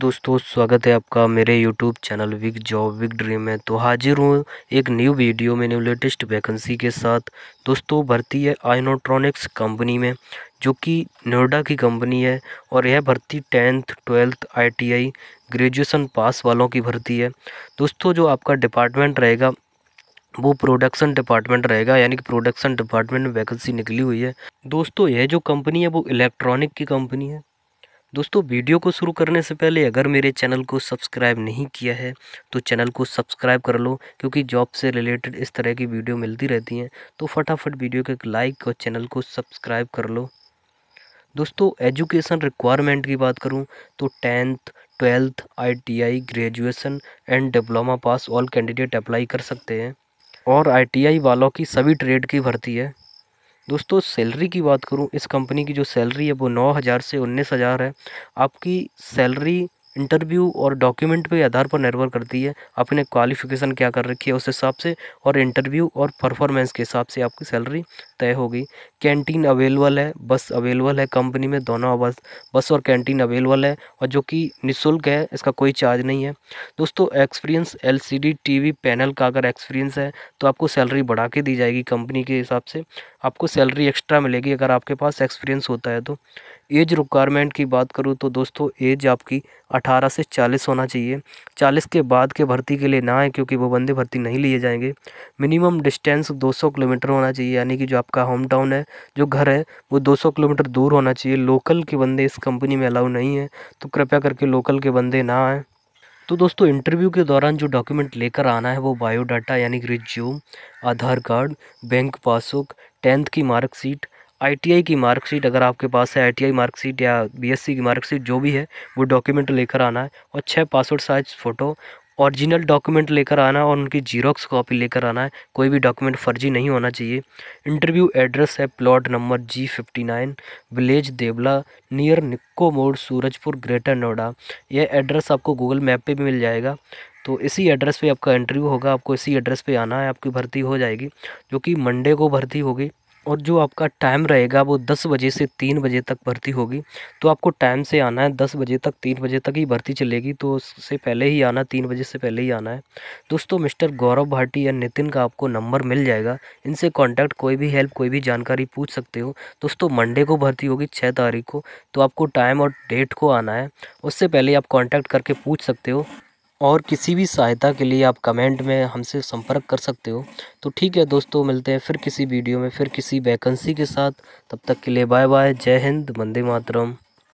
दोस्तों स्वागत है आपका मेरे यूट्यूब चैनल विग जॉब विग ड्रीम में तो हाजिर हूँ एक न्यू वीडियो में न्यू लेटेस्ट वैकेंसी के साथ दोस्तों भर्ती है आइनोट्रॉनिक्स कंपनी में जो कि नोएडा की कंपनी है और यह भर्ती tenth twelfth ITI graduation pass वालों की भर्ती है दोस्तों जो आपका डिपार्टमेंट रहेगा वो प्रोडक्शन डिपार्टमेंट रहेगा यानी कि प्रोडक्शन डिपार्टमेंट में वैकेंसी निकली हुई है दोस्तों यह जो कंपनी है वो इलेक्ट्रॉनिक की कंपनी है दोस्तों वीडियो को शुरू करने से पहले अगर मेरे चैनल को सब्सक्राइब नहीं किया है तो चैनल को सब्सक्राइब कर लो क्योंकि जॉब से रिलेटेड इस तरह की वीडियो मिलती रहती हैं तो फटाफट वीडियो को एक लाइक और चैनल को सब्सक्राइब कर लो दोस्तों एजुकेशन रिक्वायरमेंट की बात करूं तो tenth twelfth ITI graduation and diploma pass all candidate apply कर सकते हैं और आईटीआई वालों की सभी ट्रेड की भर्ती है दोस्तों सैलरी की बात करूँ इस कंपनी की जो सैलरी है वो नौ हज़ार से उन्नीस हज़ार है आपकी सैलरी इंटरव्यू और डॉक्यूमेंट के आधार पर निर्भर करती है आपने क्वालिफिकेशन क्या कर रखी है उस हिसाब से और इंटरव्यू और परफॉर्मेंस के हिसाब से आपकी सैलरी तय होगी कैंटीन अवेलेबल है बस अवेलेबल है कंपनी में दोनों बस बस और कैंटीन अवेलेबल है और जो कि निःशुल्क है इसका कोई चार्ज नहीं है दोस्तों एक्सपीरियंस एल सी पैनल का अगर एक्सपीरियंस है तो आपको सैलरी बढ़ा के दी जाएगी कंपनी के हिसाब से आपको सैलरी एक्स्ट्रा मिलेगी अगर आपके पास एक्सपीरियंस होता है तो एज रिक्वायरमेंट की बात करूँ तो दोस्तों एज आपकी 18 से 40 होना चाहिए 40 के बाद के भर्ती के लिए ना आए क्योंकि वो बंदे भर्ती नहीं लिए जाएंगे मिनिमम डिस्टेंस 200 किलोमीटर होना चाहिए यानी कि जो आपका होम टाउन है जो घर है वो 200 किलोमीटर दूर होना चाहिए लोकल के बंदे इस कंपनी में अलाउ नहीं है तो कृपया करके लोकल के बंदे ना आएँ तो दोस्तों इंटरव्यू के दौरान जो डॉक्यूमेंट लेकर आना है वो बायोडाटा यानी कि resume Aadhaar card bank passbook tenth की मार्कशीट आईटीआई की मार्कशीट अगर आपके पास है आईटीआई मार्कशीट या बीएससी की मार्कशीट जो भी है वो डॉक्यूमेंट लेकर आना है और छः passport size photo original document लेकर आना और उनकी जीरोक्स कॉपी लेकर आना है कोई भी डॉक्यूमेंट फर्जी नहीं होना चाहिए इंटरव्यू एड्रेस है plot number G fifty nine village Devla near Nikko मोड़ सूरजपुर ग्रेटर नोएडा यह एड्रेस आपको गूगल मैप पे भी मिल जाएगा तो इसी एड्रेस पे आपका इंटरव्यू होगा आपको इसी एड्रेस पे आना है आपकी भर्ती हो जाएगी जो कि मंडे को भर्ती होगी और जो आपका टाइम रहेगा वो दस बजे से तीन बजे तक भर्ती होगी तो आपको टाइम से आना है दस बजे तक तीन बजे तक ही भर्ती चलेगी तो उससे पहले ही आना तीन बजे से पहले ही आना है दोस्तों मिस्टर गौरव भाटी या नितिन का आपको नंबर मिल जाएगा इनसे कॉन्टैक्ट कोई भी हेल्प कोई भी जानकारी पूछ सकते हो दोस्तों मंडे को भर्ती होगी छः तारीख को तो आपको टाइम और डेट को आना है उससे पहले आप कॉन्टैक्ट करके पूछ सकते हो और किसी भी सहायता के लिए आप कमेंट में हमसे संपर्क कर सकते हो तो ठीक है दोस्तों मिलते हैं फिर किसी वीडियो में फिर किसी वैकेंसी के साथ तब तक के लिए बाय बाय जय हिंद वंदे मातरम